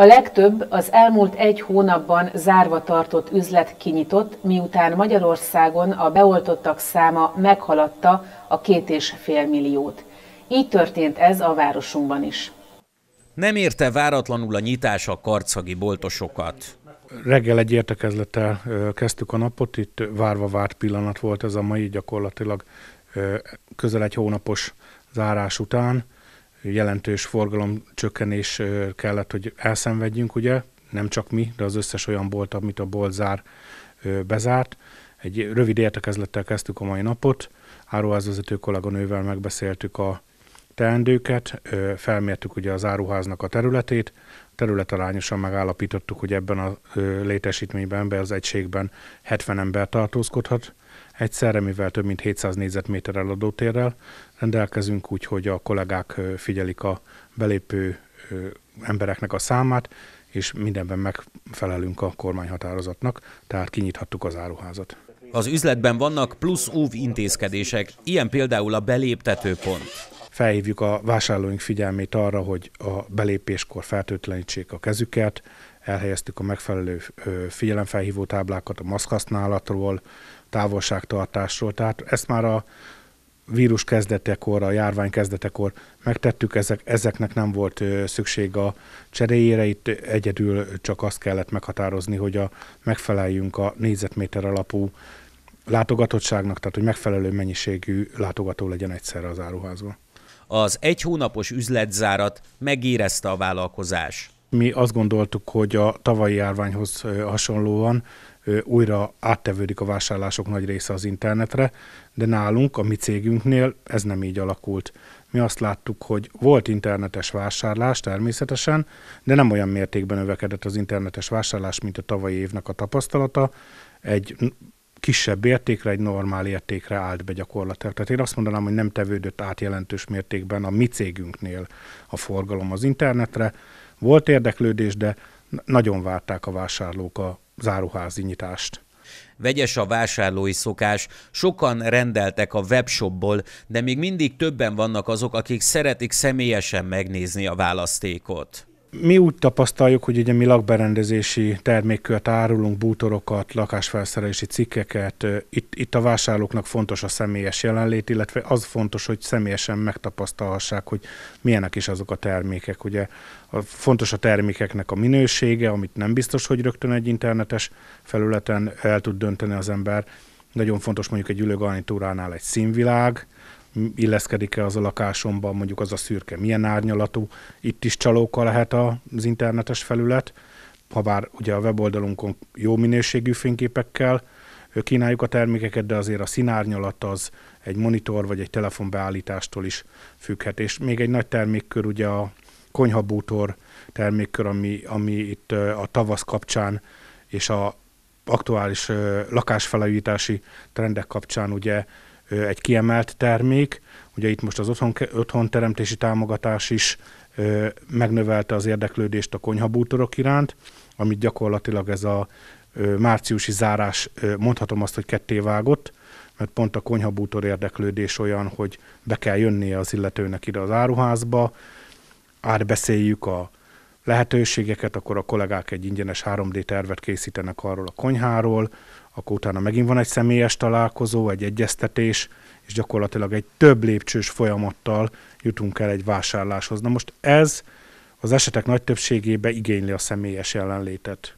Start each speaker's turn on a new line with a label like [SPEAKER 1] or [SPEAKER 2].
[SPEAKER 1] A legtöbb az elmúlt egy hónapban zárva tartott üzlet kinyitott, miután Magyarországon a beoltottak száma meghaladta a két és fél milliót. Így történt ez a városunkban is. Nem érte váratlanul a nyitás a karcagi boltosokat.
[SPEAKER 2] Reggel egy értekezlettel kezdtük a napot, itt várva várt pillanat volt ez a mai gyakorlatilag közel egy hónapos zárás után jelentős forgalom csökkenés kellett, hogy elszenvedjünk, ugye, nem csak mi, de az összes olyan bolt, amit a bolt zár, bezárt. Egy rövid értekezlettel kezdtük a mai napot, áruházvezető kolléganővel megbeszéltük a teendőket, felmértük ugye az áruháznak a területét, területarányosan megállapítottuk, hogy ebben a létesítményben, ebben az egységben 70 ember tartózkodhat egyszerre, mivel több mint 700 négyzetméterrel adótérrel rendelkezünk, úgyhogy a kollégák figyelik a belépő embereknek a számát, és mindenben megfelelünk a kormányhatározatnak, tehát kinyithattuk az áruházat.
[SPEAKER 1] Az üzletben vannak plusz óv intézkedések, ilyen például a beléptetőpont
[SPEAKER 2] felhívjuk a vásárlóink figyelmét arra, hogy a belépéskor fertőtlenítsék a kezüket, elhelyeztük a megfelelő figyelemfelhívó táblákat a maszkhasználatról, távolságtartásról, tehát ezt már a vírus kezdetekor, a járvány kezdetekor megtettük, ezek, ezeknek nem volt szükség a cseréjére, itt egyedül csak azt kellett meghatározni, hogy a, megfeleljünk a négyzetméter alapú látogatottságnak, tehát hogy megfelelő mennyiségű látogató legyen egyszerre az áruházban
[SPEAKER 1] az egy hónapos üzletzárat megérezte a vállalkozás.
[SPEAKER 2] Mi azt gondoltuk, hogy a tavalyi járványhoz hasonlóan újra áttevődik a vásárlások nagy része az internetre, de nálunk, a mi cégünknél ez nem így alakult. Mi azt láttuk, hogy volt internetes vásárlás természetesen, de nem olyan mértékben növekedett az internetes vásárlás, mint a tavalyi évnek a tapasztalata. Egy kisebb értékre, egy normál értékre állt be gyakorlatilag. Tehát én azt mondanám, hogy nem tevődött át jelentős mértékben a mi cégünknél a forgalom az internetre. Volt érdeklődés, de nagyon várták a vásárlók a záruházi nyitást. Vegyes
[SPEAKER 1] a vásárlói szokás, sokan rendeltek a webshopból, de még mindig többen vannak azok, akik szeretik személyesen megnézni a választékot
[SPEAKER 2] mi úgy tapasztaljuk, hogy ugye mi lakberendezési termékkört árulunk, bútorokat, lakásfelszerelési cikkeket, itt, itt a vásárlóknak fontos a személyes jelenlét, illetve az fontos, hogy személyesen megtapasztalhassák, hogy milyenek is azok a termékek. Ugye a, fontos a termékeknek a minősége, amit nem biztos, hogy rögtön egy internetes felületen el tud dönteni az ember. Nagyon fontos mondjuk egy ülőgarnitúránál egy színvilág, illeszkedik-e az a lakásomban, mondjuk az a szürke, milyen árnyalatú. Itt is csalóka lehet az internetes felület, ha bár ugye a weboldalunkon jó minőségű fényképekkel kínáljuk a termékeket, de azért a színárnyalat az egy monitor vagy egy telefon beállítástól is függhet. És még egy nagy termékkör ugye a konyhabútor termékkör, ami, ami itt a tavasz kapcsán és a aktuális lakásfelújítási trendek kapcsán ugye egy kiemelt termék. Ugye itt most az otthon, teremtési támogatás is megnövelte az érdeklődést a konyhabútorok iránt, amit gyakorlatilag ez a márciusi zárás, mondhatom azt, hogy ketté vágott, mert pont a konyhabútor érdeklődés olyan, hogy be kell jönnie az illetőnek ide az áruházba, átbeszéljük a lehetőségeket, akkor a kollégák egy ingyenes 3D tervet készítenek arról a konyháról, akkor utána megint van egy személyes találkozó, egy egyeztetés, és gyakorlatilag egy több lépcsős folyamattal jutunk el egy vásárláshoz. Na most ez az esetek nagy többségében igényli a személyes jelenlétet.